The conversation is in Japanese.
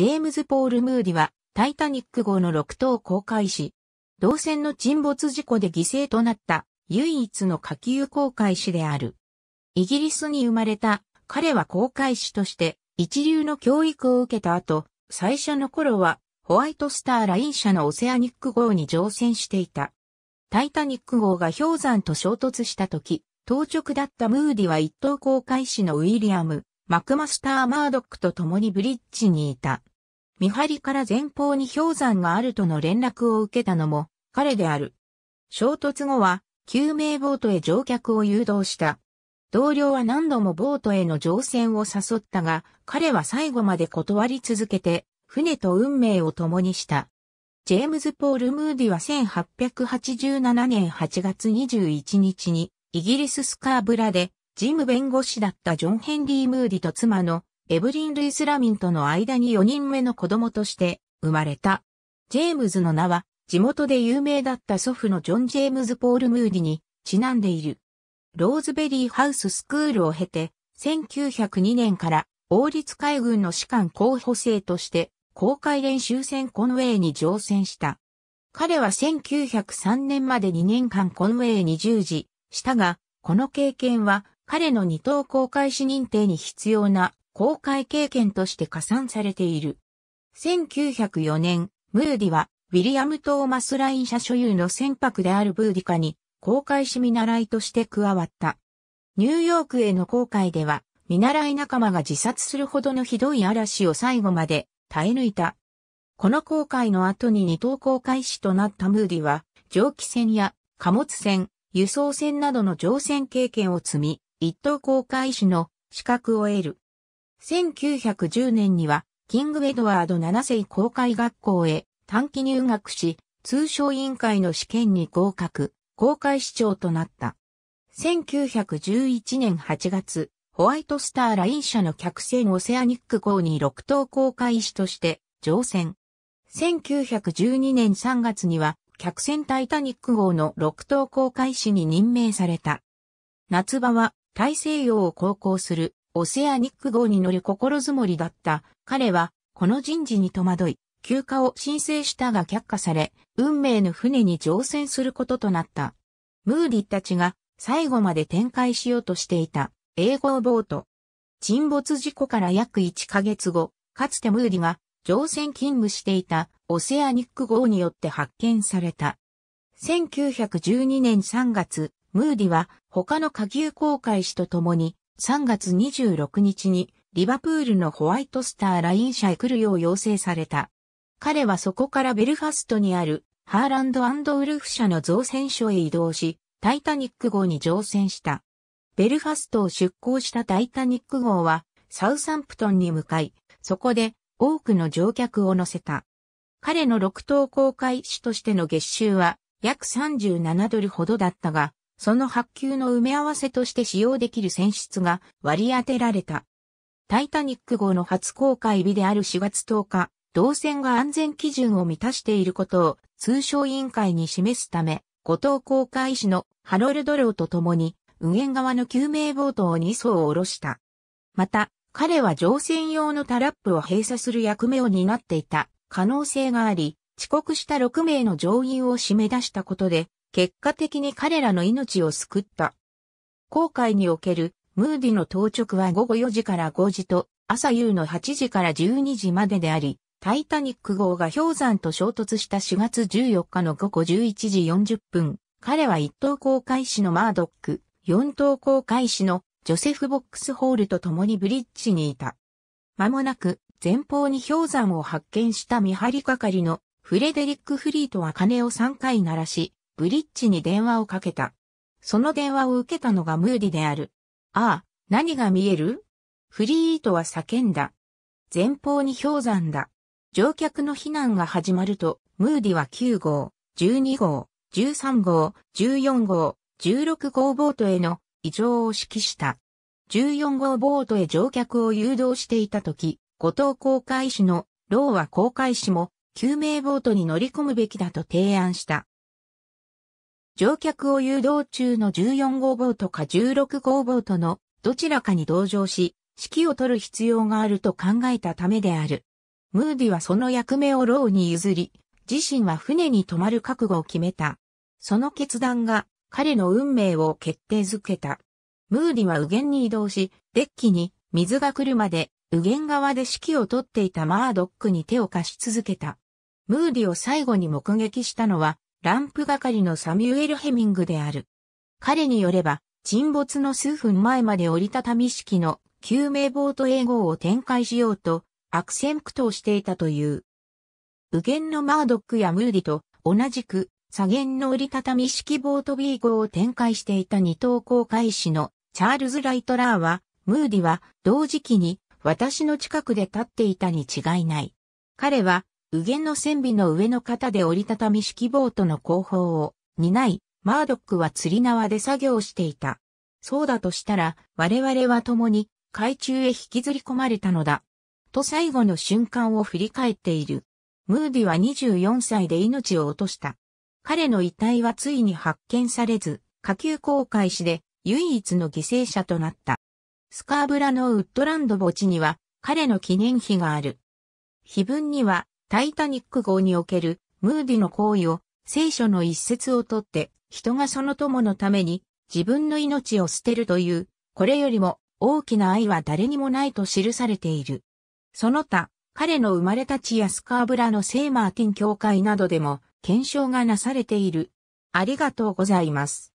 ジェームズ・ポール・ムーディは、タイタニック号の6等航海士。同船の沈没事故で犠牲となった唯一の下級航海士である。イギリスに生まれた彼は航海士として一流の教育を受けた後、最初の頃はホワイトスターライン社のオセアニック号に乗船していた。タイタニック号が氷山と衝突した時、当直だったムーディは一等航海士のウィリアム、マクマスター・マードックと共にブリッジにいた。見張りから前方に氷山があるとの連絡を受けたのも彼である。衝突後は救命ボートへ乗客を誘導した。同僚は何度もボートへの乗船を誘ったが、彼は最後まで断り続けて、船と運命を共にした。ジェームズ・ポール・ムーディは1887年8月21日に、イギリス・スカーブラで、ジム弁護士だったジョン・ヘンリー・ムーディと妻のエブリン・ルイス・ラミンとの間に4人目の子供として生まれた。ジェームズの名は、地元で有名だった祖父のジョン・ジェームズ・ポール・ムーディにちなんでいる。ローズベリーハウススクールを経て、1902年から王立海軍の士官候補生として公開練習船コンウェイに乗船した。彼は1903年まで2年間コンウェイに従事したが、この経験は彼の二等公開士認定に必要な公開経験として加算されている。1904年、ムーディは、ウィリアム・トーマス・ライン社所有の船舶であるブーディカに、航海士見習いとして加わった。ニューヨークへの航海では、見習い仲間が自殺するほどのひどい嵐を最後まで耐え抜いた。この航海の後に二等航海士となったムーディは、蒸気船や貨物船、輸送船などの乗船経験を積み、一等航海士の資格を得る。1910年には、キング・エドワード7世公開学校へ短期入学し、通商委員会の試験に合格、公開市長となった。1911年8月、ホワイトスターライン社の客船オセアニック号に6等公開士として乗船。1912年3月には、客船タイタニック号の6等公開士に任命された。夏場は大西洋を航行するオセアニック号に乗る心づもりだった。彼は、この人事に戸惑い、休暇を申請したが却下され、運命の船に乗船することとなった。ムーディたちが最後まで展開しようとしていた英語ボート。沈没事故から約1ヶ月後、かつてムーディが乗船勤務していたオセアニック号によって発見された。1912年3月、ムーディは他の下級航海士と共に3月26日にリバプールのホワイトスターライン社へ来るよう要請された。彼はそこからベルファストにあるハーランドウルフ社の造船所へ移動し、タイタニック号に乗船した。ベルファストを出港したタイタニック号はサウサンプトンに向かい、そこで多くの乗客を乗せた。彼の6等航海士としての月収は約37ドルほどだったが、その発球の埋め合わせとして使用できる選出が割り当てられた。タイタニック号の初公開日である4月10日、動線が安全基準を満たしていることを通商委員会に示すため、後藤航海士のハロルド・ローと共に、右舷側の救命ボートを2艘を下ろした。また、彼は乗船用のタラップを閉鎖する役目を担っていた可能性があり、遅刻した6名の乗員を締め出したことで、結果的に彼らの命を救った。航海におけるムーディの当直は午後4時から5時と朝夕の8時から12時までであり、タイタニック号が氷山と衝突した4月14日の午後11時40分、彼は1等航海士のマードック、4等航海士のジョセフ・ボックスホールと共にブリッジにいた。間もなく前方に氷山を発見した見張り係のフレデリック・フリートは鐘を3回鳴らし、ブリッジに電話をかけた。その電話を受けたのがムーディである。ああ、何が見えるフリーとは叫んだ。前方に氷山だ。乗客の避難が始まると、ムーディは9号、12号、13号、14号、16号ボートへの異常を指揮した。14号ボートへ乗客を誘導していたとき、後藤航海士のローは航海士も救命ボートに乗り込むべきだと提案した。乗客を誘導中の14号ボートか16号ボートのどちらかに同乗し、指揮を取る必要があると考えたためである。ムーディはその役目をローに譲り、自身は船に泊まる覚悟を決めた。その決断が彼の運命を決定づけた。ムーディは右舷に移動し、デッキに水が来るまで右舷側で指揮を取っていたマードックに手を貸し続けた。ムーディを最後に目撃したのはランプ係のサミュエル・ヘミングである。彼によれば、沈没の数分前まで折りたたみ式の救命ボート英語を展開しようと悪戦苦闘していたという。右舷のマードックやムーディと同じく左舷の折りたたみ式ボート B 号を展開していた二等航海士のチャールズ・ライトラーは、ムーディは同時期に私の近くで立っていたに違いない。彼は右舷の船尾の上の型で折りたたみ式ボートの後方を担い、マードックは釣り縄で作業していた。そうだとしたら、我々は共に海中へ引きずり込まれたのだ。と最後の瞬間を振り返っている。ムーディは24歳で命を落とした。彼の遺体はついに発見されず、下級航海士で唯一の犠牲者となった。スカーブラのウッドランド墓地には彼の記念碑がある。碑文にはタイタニック号におけるムーディの行為を聖書の一節をとって人がその友のために自分の命を捨てるという、これよりも大きな愛は誰にもないと記されている。その他、彼の生まれた地やスカーブラの聖マーティン教会などでも検証がなされている。ありがとうございます。